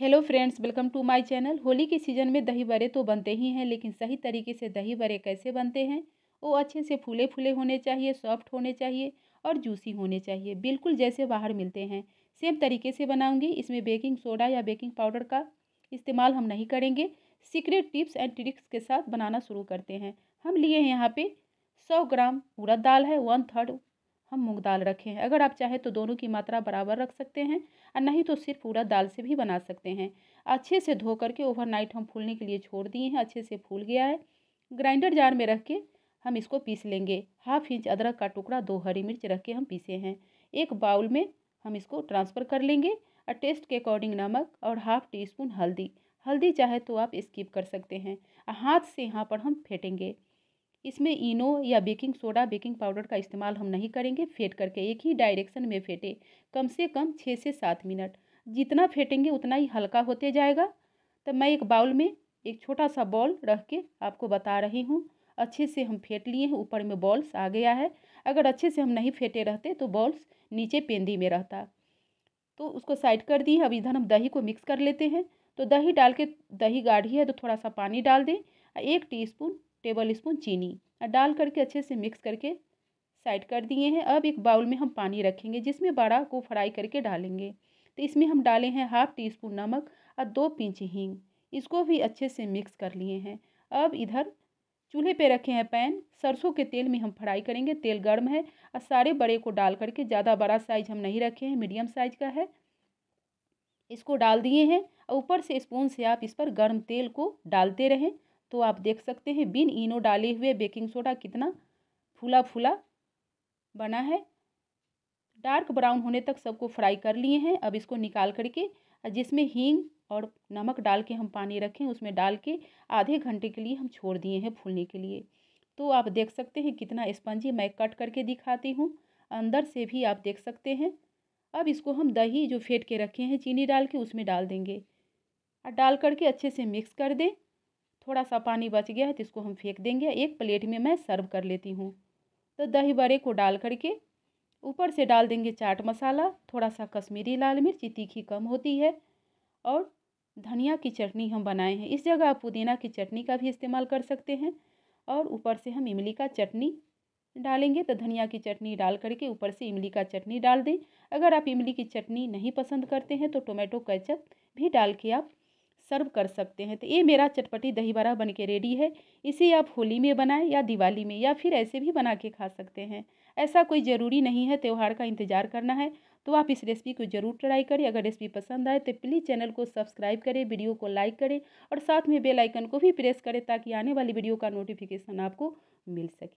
hello friends welcome to my channel Holi के season में दही बड़े तो बनते ही हैं लेकिन सही तरीके से दही बड़े कैसे बनते हैं वो अच्छे से फूले फूले होने चाहिए सॉफ्ट होने चाहिए और जूसी होने चाहिए बिल्कुल जैसे बाहर मिलते हैं सेम तरीके से बनाऊंगी इसमें बेकिंग सोडा या बेकिंग पाउडर का इस्तेमाल हम नहीं करेंगे सीक्रेट टिप्स एंड ट्रिक्स के साथ बनाना शुरू करते हैं हम लिए हैं यहाँ पर सौ ग्राम उड़द दाल है वन थर्ड हम मूंग दाल रखे हैं अगर आप चाहें तो दोनों की मात्रा बराबर रख सकते हैं और नहीं तो सिर्फ उड़द दाल से भी बना सकते हैं अच्छे से धो करके ओवरनाइट हम फूलने के लिए छोड़ दिए हैं अच्छे से फूल गया है ग्राइंडर जार में रख के हम इसको पीस लेंगे हाफ इंच अदरक का टुकड़ा दो हरी मिर्च रख के हम पीसे हैं एक बाउल में हम इसको ट्रांसफ़र कर लेंगे और टेस्ट के अकॉर्डिंग नमक और हाफ़ टी स्पून हल्दी हल्दी चाहे तो आप स्किप कर सकते हैं हाथ से यहाँ पर हम फेंटेंगे इसमें इनो या बेकिंग सोडा बेकिंग पाउडर का इस्तेमाल हम नहीं करेंगे फेंट करके एक ही डायरेक्शन में फेंटे कम से कम छः से सात मिनट जितना फेंटेंगे उतना ही हल्का होते जाएगा तो मैं एक बाउल में एक छोटा सा बॉल रख के आपको बता रही हूँ अच्छे से हम फेंट लिए हैं ऊपर में बॉल्स आ गया है अगर अच्छे से हम नहीं फेंटे रहते तो बॉल्स नीचे पेंदी में रहता तो उसको साइड कर दिए अब इधर हम दही को मिक्स कर लेते हैं तो दही डाल के दही गाढ़ी है तो थोड़ा सा पानी डाल दें एक टीस्पून टेबल स्पून चीनी और डाल करके अच्छे से मिक्स करके साइड कर दिए हैं अब एक बाउल में हम पानी रखेंगे जिसमें बड़ा को फ्राई करके डालेंगे तो इसमें हम डाले हैं हाफ टी स्पून नमक और दो पिंच हींग इसको भी अच्छे से मिक्स कर लिए हैं अब इधर चूल्हे पे रखे हैं पैन सरसों के तेल में हम फ्राई करेंगे तेल गर्म है और सारे बड़े को डाल करके ज़्यादा बड़ा साइज हम नहीं रखे हैं मीडियम साइज का है इसको डाल दिए हैं और ऊपर से स्पून से आप इस पर गर्म तेल को डालते रहें तो आप देख सकते हैं बिन इनो डाले हुए बेकिंग सोडा कितना फूला फूला बना है डार्क ब्राउन होने तक सबको फ्राई कर लिए हैं अब इसको निकाल करके जिसमें हींग और नमक डाल के हम पानी रखें उसमें डाल के आधे घंटे के लिए हम छोड़ दिए हैं फूलने के लिए तो आप देख सकते हैं कितना स्पंजी मैं कट करके दिखाती हूँ अंदर से भी आप देख सकते हैं अब इसको हम दही जो फेंट के रखे हैं चीनी डाल के उसमें डाल देंगे और डाल करके अच्छे से मिक्स कर दें थोड़ा सा पानी बच गया है तो इसको हम फेंक देंगे एक प्लेट में मैं सर्व कर लेती हूँ तो दही बड़े को डाल करके ऊपर से डाल देंगे चाट मसाला थोड़ा सा कश्मीरी लाल मिर्च तीखी कम होती है और धनिया की चटनी हम बनाए हैं इस जगह आप पुदीना की चटनी का भी इस्तेमाल कर सकते हैं और ऊपर से हम इमली का चटनी डालेंगे तो धनिया की चटनी डाल करके ऊपर से इमली का चटनी डाल दें अगर आप इमली की चटनी नहीं पसंद करते हैं तो टोमेटो कैचअप भी डाल के आप सर्व कर सकते हैं तो ये मेरा चटपटी दही बड़ा बन के रेडी है इसे आप होली में बनाएं या दिवाली में या फिर ऐसे भी बना के खा सकते हैं ऐसा कोई ज़रूरी नहीं है त्यौहार का इंतज़ार करना है तो आप इस रेसिपी को ज़रूर ट्राई करें अगर रेसिपी पसंद आए तो प्लीज़ चैनल को सब्सक्राइब करें वीडियो को लाइक करें और साथ में बेलाइकन को भी प्रेस करें ताकि आने वाली वीडियो का नोटिफिकेशन आपको मिल सके